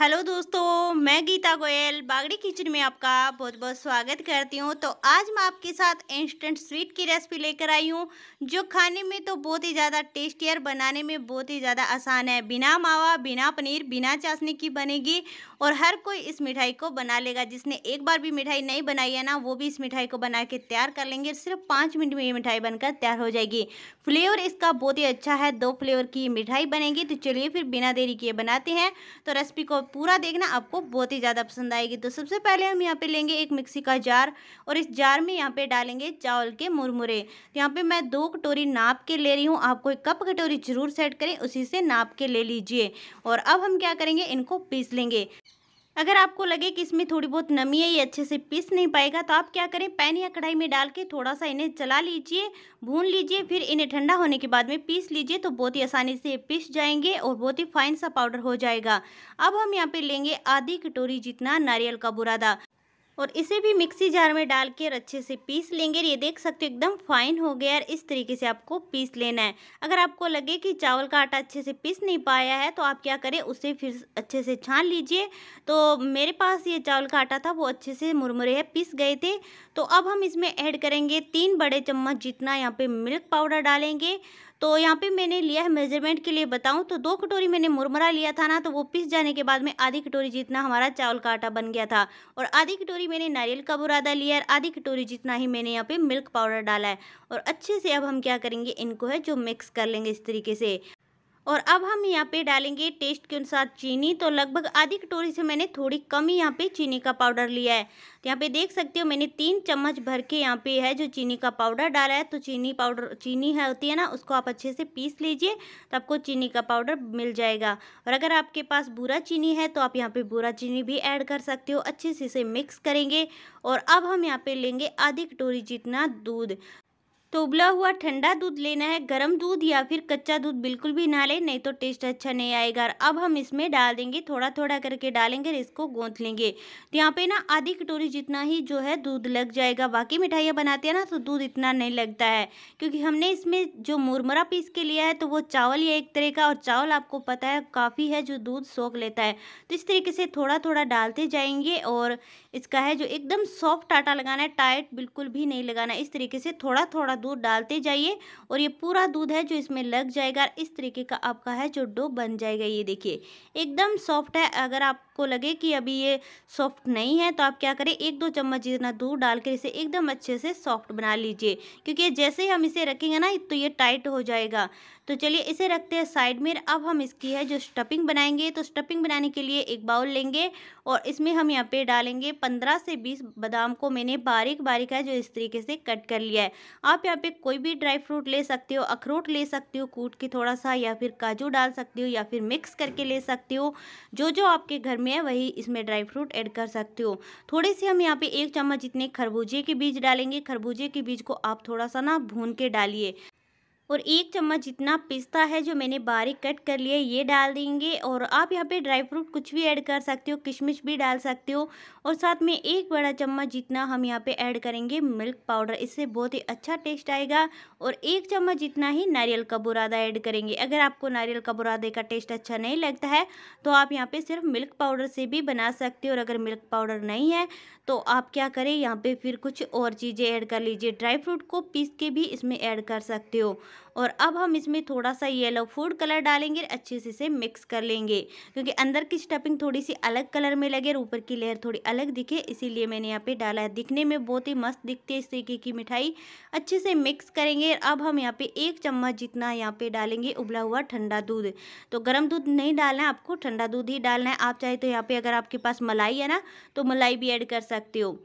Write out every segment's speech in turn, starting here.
hello दोस्तों मैं Gita Goyal Bagri kitchen में आपका बहुत बहुत स्वागत करती हूँ तो आज मैं आपके साथ इंस्टेंट स्वीट की रेसिपी लेकर आई हूँ जो खाने में तो बहुत ही ज़्यादा टेस्टी और बनाने में बहुत ही ज़्यादा आसान है बिना मावा बिना पनीर बिना चाशनी की बनेगी और हर कोई इस मिठाई को बना लेगा जिसने एक बार भी मिठाई नहीं बनाई है ना वो भी इस मिठाई को बना के तैयार कर लेंगे सिर्फ पाँच मिनट में ये मिठाई बनकर तैयार हो जाएगी फ्लेवर इसका बहुत ही अच्छा है दो फ्लेवर की मिठाई बनेगी तो चलिए फिर बिना देरी किए बनाते हैं तो रेसिपी को पूरा देखना आपको बहुत ही ज़्यादा पसंद आएगी तो सबसे पहले हम यहाँ पे लेंगे एक मिक्सी का जार और इस जार में यहाँ पे डालेंगे चावल के मुरमुरे तो यहाँ पे मैं दो कटोरी नाप के ले रही हूँ आपको एक कप कटोरी जरूर सेट करें उसी से नाप के ले लीजिए और अब हम क्या करेंगे इनको पीस लेंगे अगर आपको लगे कि इसमें थोड़ी बहुत नमी है ये अच्छे से पीस नहीं पाएगा तो आप क्या करें पैन या कढ़ाई में डाल के थोड़ा सा इन्हें चला लीजिए भून लीजिए फिर इन्हें ठंडा होने के बाद में पीस लीजिए तो बहुत ही आसानी से पीस जाएंगे और बहुत ही फाइन सा पाउडर हो जाएगा अब हम यहाँ पे लेंगे आधी कटोरी जितना नारियल का बुरादा और इसे भी मिक्सी जार में डाल के अच्छे से पीस लेंगे ये देख सकते हो एकदम फाइन हो गया और इस तरीके से आपको पीस लेना है अगर आपको लगे कि चावल का आटा अच्छे से पीस नहीं पाया है तो आप क्या करें उसे फिर अच्छे से छान लीजिए तो मेरे पास ये चावल का आटा था वो अच्छे से मुरमुरे है पीस गए थे तो अब हम इसमें ऐड करेंगे तीन बड़े चम्मच जितना यहाँ पर मिल्क पाउडर डालेंगे तो यहाँ पे मैंने लिया है मेजरमेंट के लिए बताऊँ तो दो कटोरी मैंने मुरमरा लिया था ना तो वो पिस जाने के बाद में आधी कटोरी जितना हमारा चावल का आटा बन गया था और आधी कटोरी मैंने नारियल का बुरादा लिया है आधी कटोरी जितना ही मैंने यहाँ पे मिल्क पाउडर डाला है और अच्छे से अब हम क्या करेंगे इनको है जो मिक्स कर लेंगे इस तरीके से और अब हम यहाँ पे डालेंगे टेस्ट के अनुसार चीनी तो लगभग आधी कटोरी से मैंने थोड़ी कम ही यहाँ पे चीनी का पाउडर लिया है तो यहाँ पे देख सकते हो मैंने तीन चम्मच भर के यहाँ पे है जो चीनी का पाउडर डाला है तो चीनी पाउडर चीनी है होती है ना उसको आप अच्छे से पीस लीजिए तो आपको चीनी का पाउडर मिल जाएगा और अगर आपके पास बुरा चीनी है तो आप यहाँ पर बुरा चीनी भी ऐड कर सकते हो अच्छे से इसे मिक्स करेंगे और अब हम यहाँ पर लेंगे आधी कटोरी जितना दूध तो उबला हुआ ठंडा दूध लेना है गर्म दूध या फिर कच्चा दूध बिल्कुल भी ना लें नहीं तो टेस्ट अच्छा नहीं आएगा अब हम इसमें डाल देंगे थोड़ा थोड़ा करके डालेंगे इसको गोंथ लेंगे तो यहाँ पे ना आधी कटोरी जितना ही जो है दूध लग जाएगा बाकी मिठाइयाँ बनाते हैं ना तो दूध इतना नहीं लगता है क्योंकि हमने इसमें जो मुरमुरा पीस के लिया है तो वो चावल या एक तरह का और चावल आपको पता है काफ़ी है जो दूध सोख लेता है तो इस तरीके से थोड़ा थोड़ा डालते जाएंगे और इसका है जो एकदम सॉफ्ट आटा लगाना है टाइट बिल्कुल भी नहीं लगाना इस तरीके से थोड़ा थोड़ा दूध डालते जाइए और ये पूरा दूध है जो इसमें लग जाएगा इस तरीके का आपका है जो डो बन जाएगा ये देखिए एकदम सॉफ्ट है अगर आपको लगे कि अभी ये सॉफ्ट नहीं है तो आप क्या करें एक दो चम्मच जितना दूध डालकर इसे एकदम अच्छे से सॉफ्ट बना लीजिए क्योंकि जैसे ही हम इसे रखेंगे ना तो ये टाइट हो जाएगा तो चलिए इसे रखते हैं साइड में अब हम इसकी है जो स्टफिंग बनाएंगे तो स्टफिंग बनाने के लिए एक बाउल लेंगे और इसमें हम यहाँ पे डालेंगे पंद्रह से बीस बादाम को मैंने बारीक बारीक है जो इस तरीके से कट कर लिया है आप यहाँ पे कोई भी ड्राई फ्रूट ले सकते हो अखरोट ले सकते हो कूट के थोड़ा सा या फिर काजू डाल सकते हो या फिर मिक्स करके ले सकते हो जो जो आपके घर में है वही इसमें ड्राई फ्रूट ऐड कर सकते हो थोड़े से हम यहाँ पे एक चम्मच जितने खरबूजे के बीज डालेंगे खरबूजे के बीज को आप थोड़ा सा ना भून के डालिए और एक चम्मच जितना पिस्ता है जो मैंने बारीक कट कर लिया ये डाल देंगे और आप यहाँ पे ड्राई फ्रूट कुछ भी ऐड कर सकते हो किशमिश भी डाल सकते हो और साथ में एक बड़ा चम्मच जितना हम यहाँ पे ऐड करेंगे मिल्क पाउडर इससे बहुत ही अच्छा टेस्ट आएगा और एक चम्मच जितना ही नारियल का बुरादा ऐड करेंगे अगर आपको नारियल का बुरादे का टेस्ट अच्छा नहीं लगता है तो आप यहाँ पर सिर्फ मिल्क पाउडर से भी बना सकते हो और अगर मिल्क पाउडर नहीं है तो आप क्या करें यहाँ पर फिर कुछ और चीज़ें ऐड कर लीजिए ड्राई फ्रूट को पीस के भी इसमें ऐड कर सकते हो और अब हम इसमें थोड़ा सा येलो फूड कलर डालेंगे अच्छे से इसे मिक्स कर लेंगे क्योंकि अंदर की स्टफिंग थोड़ी सी अलग कलर में लगे और ऊपर की लेयर थोड़ी अलग दिखे इसीलिए मैंने यहाँ पे डाला है दिखने में बहुत ही मस्त दिखती है इस तरीके की मिठाई अच्छे से मिक्स करेंगे अब हम यहाँ पे एक चम्मच जितना यहाँ पे डालेंगे उबला हुआ ठंडा दूध तो गर्म दूध नहीं डालना है आपको ठंडा दूध ही डालना है आप चाहे तो यहाँ पे अगर आपके पास मलाई है ना तो मलाई भी ऐड कर सकते हो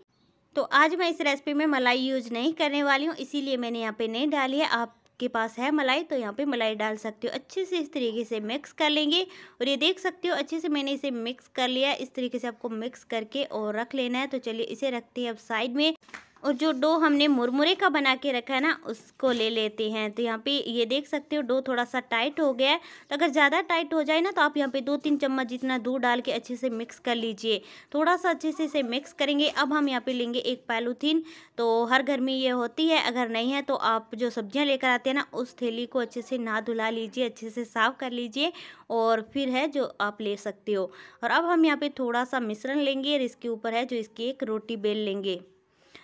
तो आज मैं इस रेसिपी में मलाई यूज नहीं करने वाली हूँ इसीलिए मैंने यहाँ पे नहीं डाली है आप के पास है मलाई तो यहाँ पे मलाई डाल सकते हो अच्छे से इस तरीके से मिक्स कर लेंगे और ये देख सकते हो अच्छे से मैंने इसे मिक्स कर लिया इस तरीके से आपको मिक्स करके और रख लेना है तो चलिए इसे रखते हैं अब साइड में और जो डो हमने मुरमुरे का बना के रखा है ना उसको ले लेते हैं तो यहाँ पे ये देख सकते हो डो थोड़ा सा टाइट हो गया है तो अगर ज़्यादा टाइट हो जाए ना तो आप यहाँ पे दो तीन चम्मच जितना दूध डाल के अच्छे से मिक्स कर लीजिए थोड़ा सा अच्छे से इसे मिक्स करेंगे अब हम यहाँ पे लेंगे एक पैलूथीन तो हर घर में ये होती है अगर नहीं है तो आप जो सब्जियाँ लेकर आते हैं ना उस थैली को अच्छे से ना धुला लीजिए अच्छे से साफ़ कर लीजिए और फिर है जो आप ले सकते हो और अब हम यहाँ पर थोड़ा सा मिश्रण लेंगे और इसके ऊपर है जो इसकी एक रोटी बेल लेंगे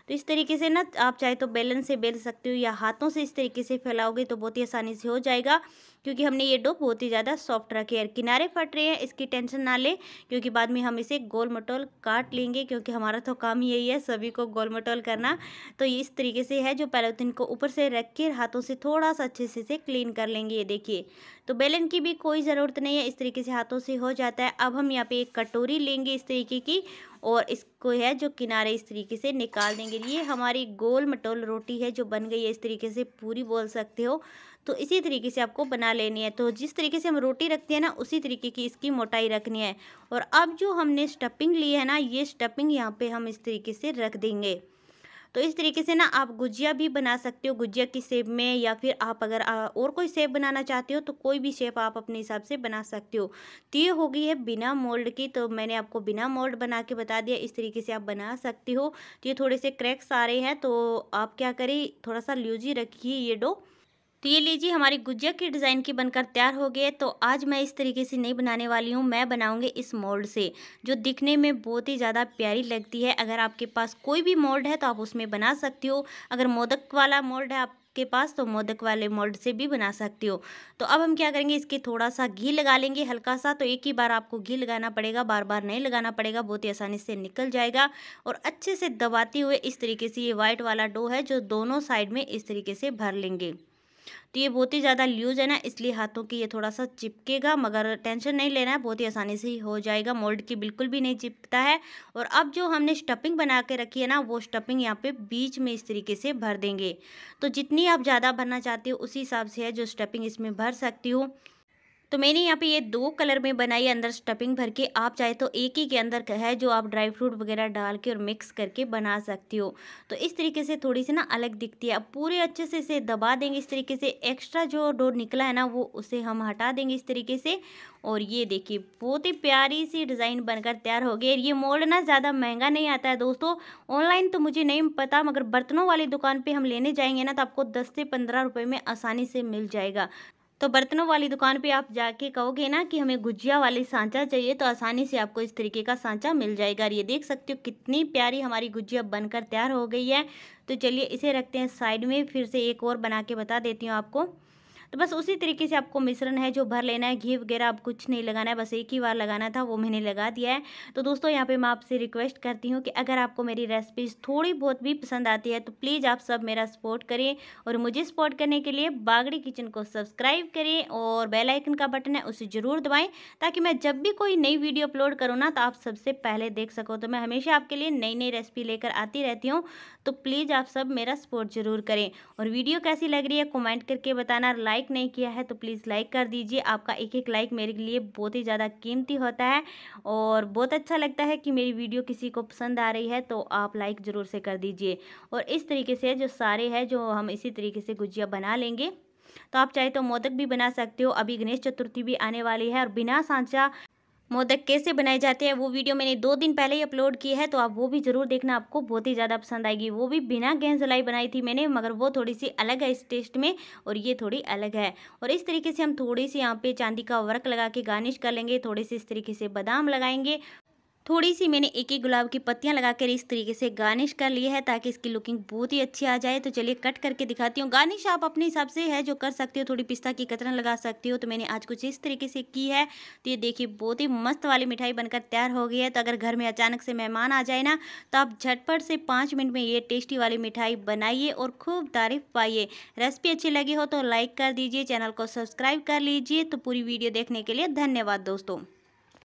तो इस तरीके से ना आप चाहे तो बेलन से बेल सकते हो या हाथों से इस तरीके से फैलाओगे तो बहुत ही आसानी से हो जाएगा क्योंकि हमने ये डो बहुत ही ज़्यादा सॉफ्ट रखे है किनारे फट रहे हैं इसकी टेंशन ना ले क्योंकि बाद में हम इसे गोल मटोल काट लेंगे क्योंकि हमारा तो काम यही है सभी को गोल मटोल करना तो ये इस तरीके से है जो पैलोथिन को ऊपर से रख के हाथों से थोड़ा सा अच्छे से इसे क्लीन कर लेंगे ये देखिए तो बेलन की भी कोई ज़रूरत नहीं है इस तरीके से हाथों से हो जाता है अब हम यहाँ पे एक कटोरी लेंगे इस तरीके की और इसको है जो किनारे इस तरीके से निकाल देंगे ये हमारी गोल मटोल रोटी है जो बन गई है इस तरीके से पूरी बोल सकते हो तो इसी तरीके से आपको बना लेनी है तो जिस तरीके से हम रोटी रखते हैं ना उसी तरीके की इसकी मोटाई रखनी है और अब जो हमने स्टपिंग ली है ना ये स्टपिंग यहाँ पर हम इस तरीके से रख देंगे तो इस तरीके से ना आप गुजिया भी बना सकते हो गुजिया की शेप में या फिर आप अगर और कोई शेप बनाना चाहते हो तो कोई भी शेप आप अपने हिसाब से बना सकते हो तो ये हो गई है बिना मोल्ड की तो मैंने आपको बिना मोल्ड बना के बता दिया इस तरीके से आप बना सकते हो तो ये थोड़े से क्रैक्स आ रहे हैं तो आप क्या करें थोड़ा सा ल्यूजी रखिए ये डो तो ये लीजिए हमारी गुजिया की डिज़ाइन की बनकर तैयार हो गई है तो आज मैं इस तरीके से नहीं बनाने वाली हूँ मैं बनाऊँगी इस मोल्ड से जो दिखने में बहुत ही ज़्यादा प्यारी लगती है अगर आपके पास कोई भी मोल्ड है तो आप उसमें बना सकती हो अगर मोदक वाला मोल्ड है आप के पास तो मोदक वाले मोल्ड से भी बना सकते हो तो अब हम क्या करेंगे इसके थोड़ा सा घी लगा लेंगे हल्का सा तो एक ही बार आपको घी लगाना पड़ेगा बार बार नहीं लगाना पड़ेगा बहुत ही आसानी से निकल जाएगा और अच्छे से दबाते हुए इस तरीके से ये वाइट वाला डो है जो दोनों साइड में इस तरीके से भर लेंगे तो ये बहुत ही ज़्यादा लूज़ है ना इसलिए हाथों की ये थोड़ा सा चिपकेगा मगर टेंशन नहीं लेना है बहुत ही आसानी से ही हो जाएगा मोल्ड की बिल्कुल भी नहीं चिपकता है और अब जो हमने स्टपिंग बना के रखी है ना वो स्टपिंग यहाँ पे बीच में इस तरीके से भर देंगे तो जितनी आप ज़्यादा भरना चाहते हो उसी हिसाब से है जो स्टपिंग इसमें भर सकती हूँ तो मैंने यहाँ पे ये दो कलर में बनाई अंदर स्टफिंग भर के आप चाहे तो एक ही के अंदर है जो आप ड्राई फ्रूट वगैरह डाल के और मिक्स करके बना सकती हो तो इस तरीके से थोड़ी सी ना अलग दिखती है अब पूरे अच्छे से इसे दबा देंगे इस तरीके से एक्स्ट्रा जो डो निकला है ना वो उसे हम हटा देंगे इस तरीके से और ये देखिए बहुत ही प्यारी सी डिज़ाइन बनकर तैयार हो गई ये मोल्ड ना ज़्यादा महंगा नहीं आता है दोस्तों ऑनलाइन तो मुझे नहीं पता मगर बर्तनों वाली दुकान पे हम लेने जाएंगे ना तो आपको 10 से 15 रुपए में आसानी से मिल जाएगा तो बर्तनों वाली दुकान पे आप जाके कहोगे ना कि हमें गुजिया वाली सांचा चाहिए तो आसानी से आपको इस तरीके का सांचा मिल जाएगा और ये देख सकते हो कितनी प्यारी हमारी गुजिया बनकर तैयार हो गई है तो चलिए इसे रखते हैं साइड में फिर से एक और बना के बता देती हूँ आपको तो बस उसी तरीके से आपको मिश्रण है जो भर लेना है घी वगैरह आप कुछ नहीं लगाना है बस एक ही बार लगाना था वो मैंने लगा दिया है तो दोस्तों यहाँ पर मैं आपसे रिक्वेस्ट करती हूँ कि अगर आपको मेरी रेसिपीज़ थोड़ी बहुत भी पसंद आती है तो प्लीज़ आप सब मेरा सपोर्ट करें और मुझे सपोर्ट करने के लिए बागड़ी किचन को सब्सक्राइब करें और बेल आइकन का बटन है उसे ज़रूर दबाएँ ताकि मैं जब भी कोई नई वीडियो अपलोड करूँ ना तो आप सबसे पहले देख सको तो मैं हमेशा आपके लिए नई नई रेसिपी लेकर आती रहती हूँ तो प्लीज़ आप सब मेरा सपोर्ट ज़रूर करें और वीडियो कैसी लग रही है कमेंट करके बताना लाइक लाइक नहीं किया है तो प्लीज़ लाइक कर दीजिए आपका एक एक लाइक मेरे लिए बहुत ही ज़्यादा कीमती होता है और बहुत अच्छा लगता है कि मेरी वीडियो किसी को पसंद आ रही है तो आप लाइक ज़रूर से कर दीजिए और इस तरीके से जो सारे हैं जो हम इसी तरीके से गुजिया बना लेंगे तो आप चाहे तो मोदक भी बना सकते हो अभी गणेश चतुर्थी भी आने वाली है और बिना सांचा मोदक कैसे बनाए जाते हैं वो वीडियो मैंने दो दिन पहले ही अपलोड की है तो आप वो भी ज़रूर देखना आपको बहुत ही ज़्यादा पसंद आएगी वो भी बिना गैस जलाई बनाई थी मैंने मगर वो थोड़ी सी अलग है इस टेस्ट में और ये थोड़ी अलग है और इस तरीके से हम थोड़ी सी यहाँ पे चांदी का वर्क लगा के गार्निश कर लेंगे थोड़े से इस तरीके से बादाम लगाएंगे थोड़ी सी मैंने एक एक गुलाब की पत्तियाँ लगा कर इस तरीके से गार्निश कर लिया है ताकि इसकी लुकिंग बहुत ही अच्छी आ जाए तो चलिए कट करके दिखाती हूँ गार्निश आप अपने हिसाब से है जो कर सकते हो थोड़ी पिस्ता की कतरन लगा सकती हो तो मैंने आज कुछ इस तरीके से की है तो ये देखिए बहुत ही मस्त वाली मिठाई बनकर तैयार हो गई है तो अगर घर में अचानक से मेहमान आ जाए ना तो आप झटपट से पाँच मिनट में ये टेस्टी वाली मिठाई बनाइए और खूब तारीफ पाइए रेसिपी अच्छी लगी हो तो लाइक कर दीजिए चैनल को सब्सक्राइब कर लीजिए तो पूरी वीडियो देखने के लिए धन्यवाद दोस्तों